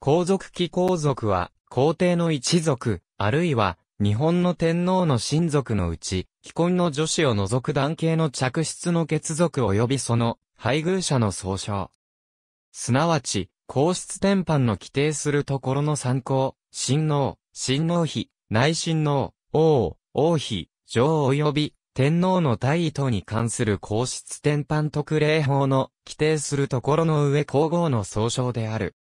皇族貴皇族は、皇帝の一族、あるいは、日本の天皇の親族のうち、既婚の女子を除く男系の嫡出の血族及びその、配偶者の総称。すなわち、皇室天般の規定するところの参考、親王、親王妃、内親王、王、王妃、女王及び、天皇の大位等に関する皇室天般特例法の規定するところの上皇后の総称である。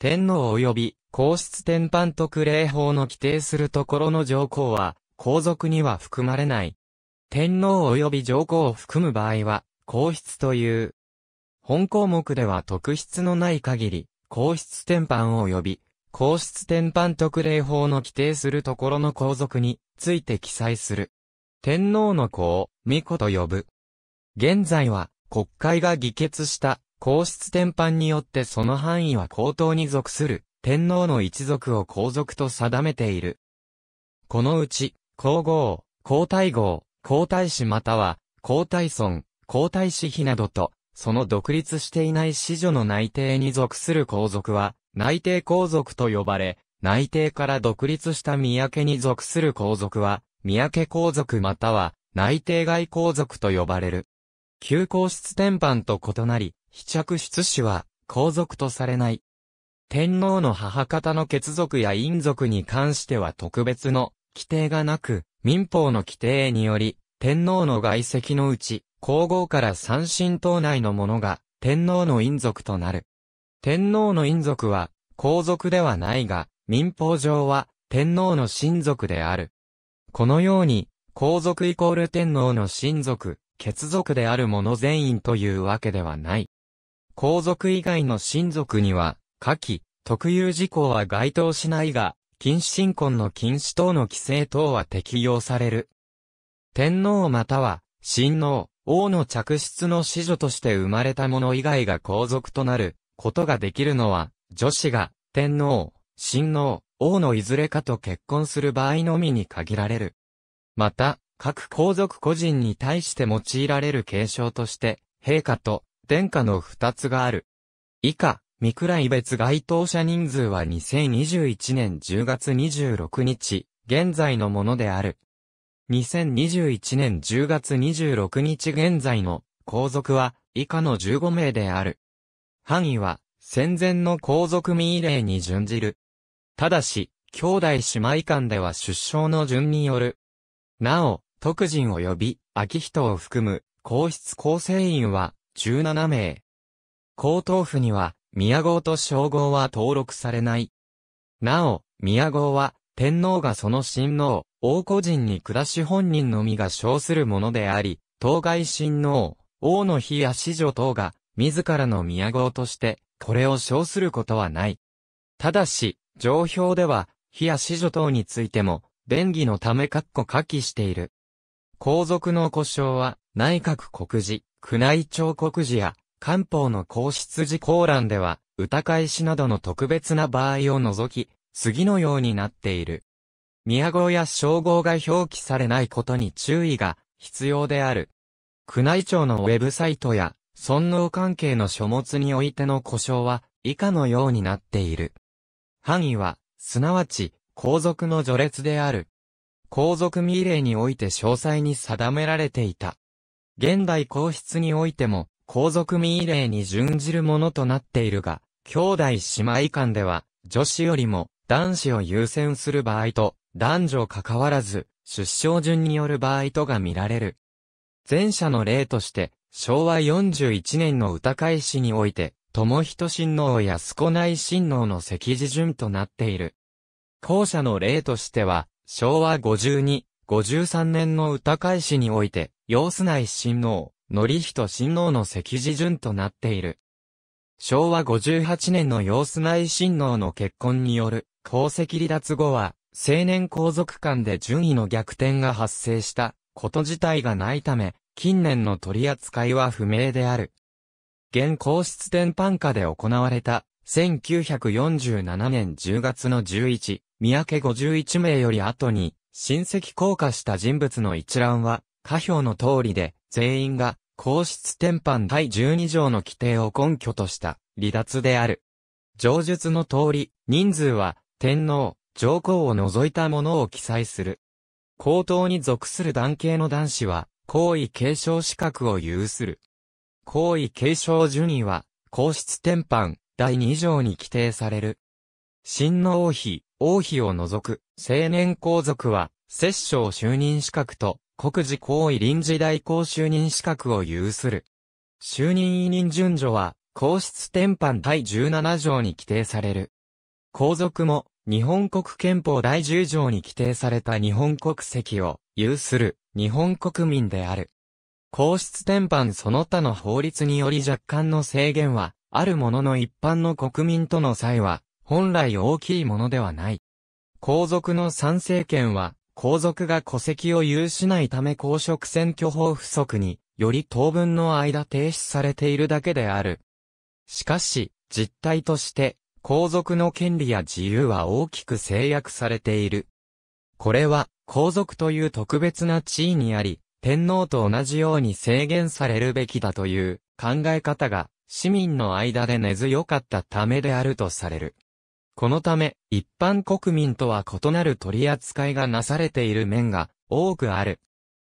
天皇及び皇室天般特例法の規定するところの上皇は、皇族には含まれない。天皇及び上皇を含む場合は、皇室という。本項目では特質のない限り、皇室天般及び、皇室天般特例法の規定するところの皇族について記載する。天皇の子を、巫女と呼ぶ。現在は、国会が議決した皇室典範によってその範囲は皇統に属する天皇の一族を皇族と定めている。このうち、皇后、皇太后、皇太子または、皇太孫、皇太子妃などと、その独立していない子女の内定に属する皇族は、内定皇族と呼ばれ、内定から独立した三宅に属する皇族は、三宅皇族または、内定外皇族と呼ばれる。旧皇室天範と異なり、非着出子は、皇族とされない。天皇の母方の血族や陰族に関しては特別の規定がなく、民法の規定により、天皇の外籍のうち、皇后から三神党内の者が、天皇の陰族となる。天皇の陰族は、皇族ではないが、民法上は、天皇の親族である。このように、皇族イコール天皇の親族、血族である者全員というわけではない。皇族以外の親族には、下記、特有事項は該当しないが、禁止新婚の禁止等の規制等は適用される。天皇または、親王、王の嫡出の子女として生まれた者以外が皇族となることができるのは、女子が天皇、親王、王のいずれかと結婚する場合のみに限られる。また、各皇族個人に対して用いられる継承として、陛下と殿下の二つがある。以下、三倉別該当者人数は2021年10月26日、現在のものである。2021年10月26日現在の皇族は以下の15名である。範囲は戦前の皇族民令に準じる。ただし、兄弟姉妹間では出生の順による。なお、特人及び、秋人を含む、皇室構成員は、17名。江東府には、宮号と称号は登録されない。なお、宮号は、天皇がその親王、王個人に暮らし本人のみが称するものであり、当該親王、王の妃や子女等が、自らの宮号として、これを称することはない。ただし、上表では、妃や子女等についても、便宜のため括弧下記している。皇族の故障は、内閣告示、宮内庁告示や、官報の皇室事項欄では、歌会しなどの特別な場合を除き、次のようになっている。宮号や称号が表記されないことに注意が必要である。宮内庁のウェブサイトや、尊能関係の書物においての故障は、以下のようになっている。範囲は、すなわち、皇族の序列である。皇族命令において詳細に定められていた。現代皇室においても、皇族民令に準じるものとなっているが、兄弟姉妹間では、女子よりも男子を優先する場合と、男女関わらず、出生順による場合とが見られる。前者の例として、昭和41年の歌会史において、友人親王や少ない親王の席次順となっている。後者の例としては、昭和52、53年の歌会史において、様子内親王、則人親王の席次順となっている。昭和58年の様子内親王の結婚による、功績離脱後は、青年皇族間で順位の逆転が発生したこと自体がないため、近年の取り扱いは不明である。現皇室天般下で行われた、1947年10月の11、三宅51名より後に、親戚降下した人物の一覧は、下表の通りで、全員が、皇室天範第12条の規定を根拠とした、離脱である。上述の通り、人数は、天皇、上皇を除いたものを記載する。皇統に属する男系の男子は、皇位継承資格を有する。皇位継承順位は、皇室天範第2条に規定される。新皇妃、王妃を除く、青年皇族は、摂政就任資格と、国事行為臨時代行就任資格を有する。就任委任順序は、皇室典範第17条に規定される。皇族も、日本国憲法第10条に規定された日本国籍を有する日本国民である。皇室典範その他の法律により若干の制限はあるものの一般の国民との際は本来大きいものではない。皇族の参政権は、皇族が戸籍を有しないため公職選挙法不足に、より当分の間停止されているだけである。しかし、実態として、皇族の権利や自由は大きく制約されている。これは、皇族という特別な地位にあり、天皇と同じように制限されるべきだという考え方が、市民の間で根強かったためであるとされる。このため、一般国民とは異なる取り扱いがなされている面が多くある。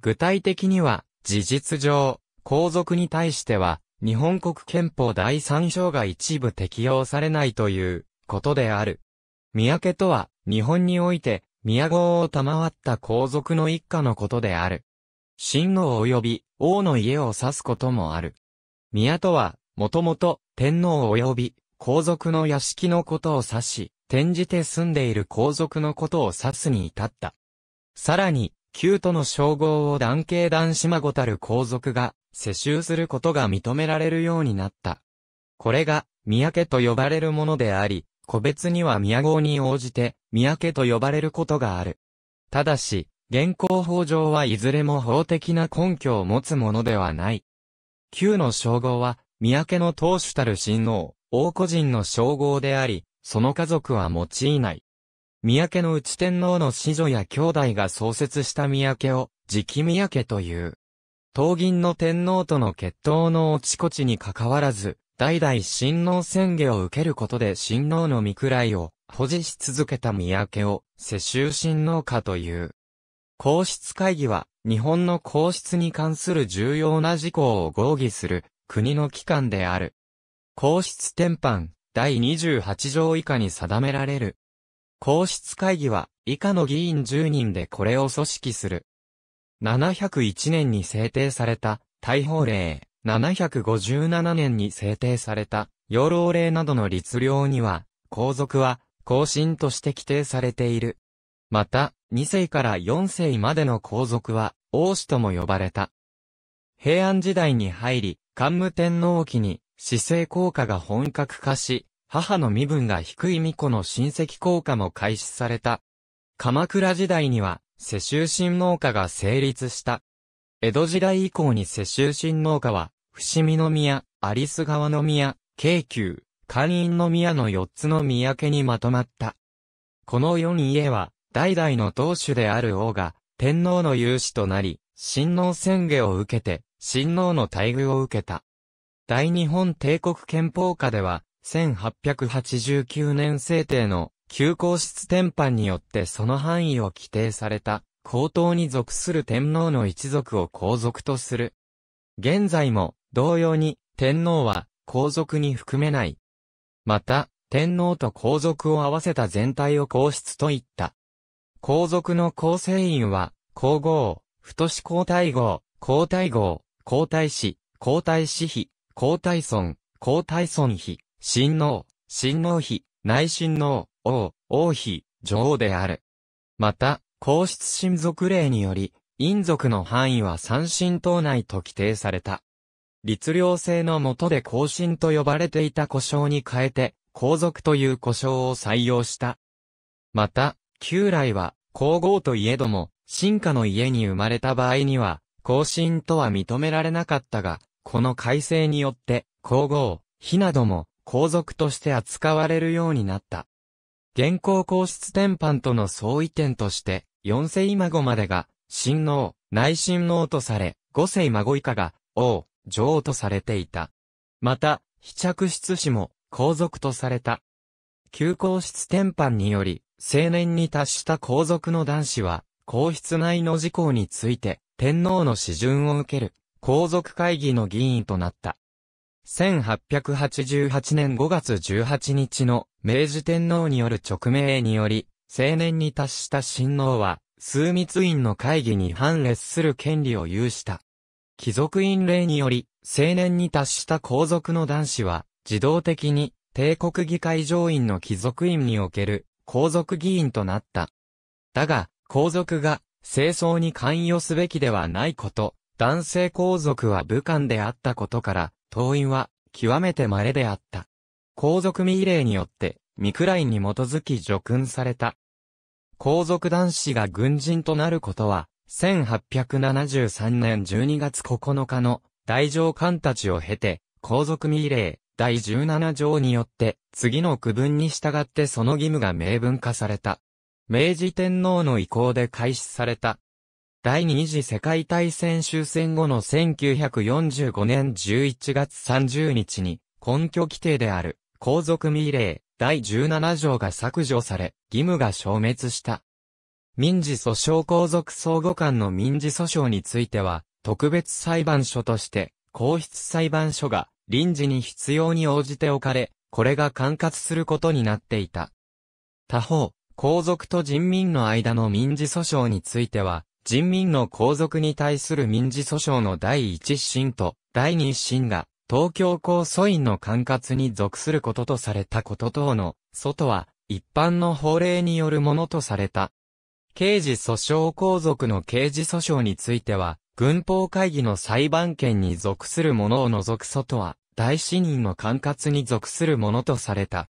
具体的には、事実上、皇族に対しては、日本国憲法第三章が一部適用されないということである。三宅とは、日本において、宮号を賜った皇族の一家のことである。親王及び王の家を指すこともある。宮とは、もともと天皇及び皇族の屋敷のことを指し、転じて住んでいる皇族のことを指すに至った。さらに、旧都の称号を男系男子孫たる皇族が世襲することが認められるようになった。これが、宮家と呼ばれるものであり、個別には宮号に応じて、宮家と呼ばれることがある。ただし、現行法上はいずれも法的な根拠を持つものではない。旧の称号は、宮家の当主たる親王、王個人の称号であり、その家族は用いない。三宅の内天皇の子女や兄弟が創設した三宅を、直三宅という。東銀の天皇との決闘の落ちこちに関わらず、代々親王宣言を受けることで親王の御位を保持し続けた三宅を世襲親王家という。皇室会議は日本の皇室に関する重要な事項を合議する国の機関である。皇室典範第28条以下に定められる。皇室会議は以下の議員10人でこれを組織する。701年に制定された大法令、757年に制定された養老令などの律令には、皇族は後進として規定されている。また、2世から4世までの皇族は王子とも呼ばれた。平安時代に入り、桓武天皇期に姿勢効果が本格化し、母の身分が低い巫女の親戚効果も開始された。鎌倉時代には、世襲新農家が成立した。江戸時代以降に世襲新農家は、伏見宮、有栖川宮、京急、官院宮の四つの宮にまとまった。この四家は、代々の当主である王が、天皇の有志となり、親王宣言を受けて、親王の待遇を受けた。大日本帝国憲法下では、1889年制定の旧皇室典範によってその範囲を規定された、皇統に属する天皇の一族を皇族とする。現在も、同様に、天皇は、皇族に含めない。また、天皇と皇族を合わせた全体を皇室と言った。皇族の構成員は、皇后、太子皇太后、皇太后、皇太子、皇太子妃、皇太孫、皇太孫妃、親王、親王妃、内親王、王、王妃、女王である。また、皇室親族令により、陰族の範囲は三神党内と規定された。律令制の下で皇神と呼ばれていた故障に変えて、皇族という故障を採用した。また、旧来は、皇后といえども、進化の家に生まれた場合には、皇神とは認められなかったが、この改正によって、皇后、妃なども、皇族として扱われるようになった。現行皇室典範との相違点として、四世孫までが、親王、内親王とされ、五世孫以下が、王、女王とされていた。また、非着室子も、皇族とされた。旧皇室典範により、青年に達した皇族の男子は、皇室内の事項について、天皇の指順を受ける皇族会議の議員となった。1888年5月18日の明治天皇による勅命により、青年に達した親王は、枢密院の会議に反列する権利を有した。貴族院令により、青年に達した皇族の男子は、自動的に、帝国議会上院の貴族院における、皇族議員となった。だが、皇族が、清掃に関与すべきではないこと、男性皇族は武漢であったことから、党員は極めて稀であった。皇族未令によって、未くらいに基づき除勲された。皇族男子が軍人となることは、1873年12月9日の大上官たちを経て、皇族未令第17条によって、次の区分に従ってその義務が明文化された。明治天皇の意向で開始された。第二次世界大戦終戦後の1945年11月30日に、根拠規定である、皇族命令、第17条が削除され、義務が消滅した。民事訴訟皇族相互間の民事訴訟については、特別裁判所として、皇室裁判所が臨時に必要に応じて置かれ、これが管轄することになっていた。他方、皇族と人民の間の民事訴訟については、人民の皇族に対する民事訴訟の第一審と第二審が東京高訴院の管轄に属することとされたこと等の外は一般の法令によるものとされた。刑事訴訟皇族の刑事訴訟については、軍法会議の裁判権に属するものを除く外は、大死人の管轄に属するものとされた。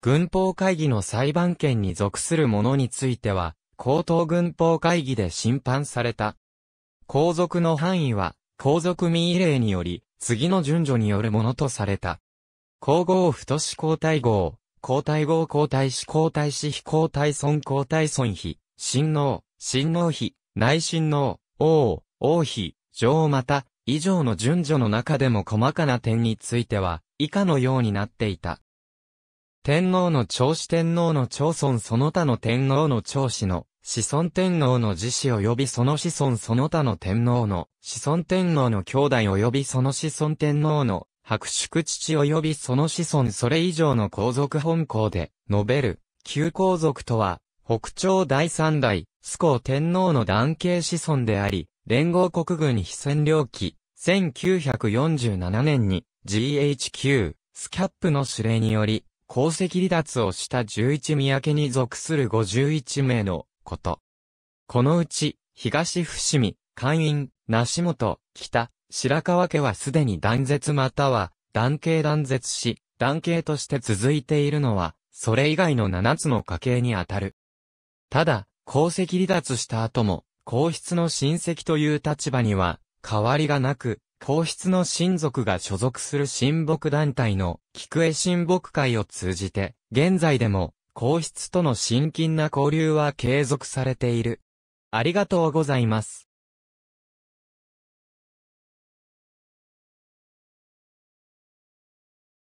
軍法会議の裁判権に属するものについては、高等軍法会議で審判された。皇族の範囲は、皇族民異例により、次の順序によるものとされた。皇后太子皇太后、皇太后皇太子皇太子妃皇太孫皇太孫妃、新王、新王妃、内親王、王、王妃、女王また、以上の順序の中でも細かな点については、以下のようになっていた。天皇の長子天皇の長孫その他の天皇の長子の子孫天皇の自子及びその子孫その他の天皇の、子孫天皇の兄弟及びその子孫天皇の、白宿父及びその子孫それ以上の皇族本校で、述べる、旧皇族とは、北朝第三代、須皇天皇の男系子孫であり、連合国軍非占領期、1947年に GHQ、スキャップの指令により、功績離脱をした11宮家に属する51名のこと。このうち、東伏見、関院、梨本、北、白川家はすでに断絶または、断系断絶し、断系として続いているのは、それ以外の七つの家系にあたる。ただ、皇籍離脱した後も、皇室の親戚という立場には、変わりがなく、皇室の親族が所属する親睦団体の、菊江親睦会を通じて、現在でも、皇室との親近な交流は継続されている。ありがとうございます。